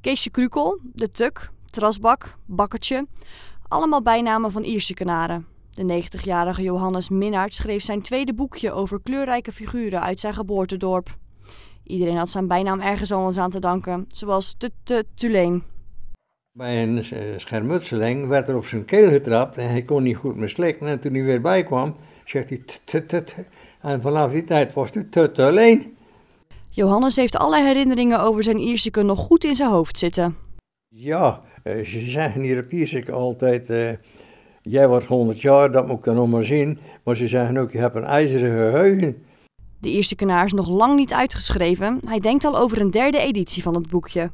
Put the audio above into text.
Keesje Krukel, De Tuk, Trasbak, Bakketje, Allemaal bijnamen van Ierse Kanaren. De 90-jarige Johannes Minnaert schreef zijn tweede boekje over kleurrijke figuren uit zijn geboortedorp. Iedereen had zijn bijnaam ergens anders aan te danken, zoals de Tuleen. Bij een eh, schermutseling werd er op zijn keel getrapt en hij kon niet goed meer slikken. En toen hij weer bijkwam, zegt hij t En vanaf die tijd was het Tuleen. Johannes heeft alle herinneringen over zijn Ierseke nog goed in zijn hoofd zitten. Ja, eh, ze zeggen hier op Ierseke altijd, eh, jij wordt 100 jaar, dat moet ik dan nog maar zien. Maar ze zeggen ook, je hebt een ijzeren geheugen. De Iersekenaar is nog lang niet uitgeschreven. Hij denkt al over een derde editie van het boekje.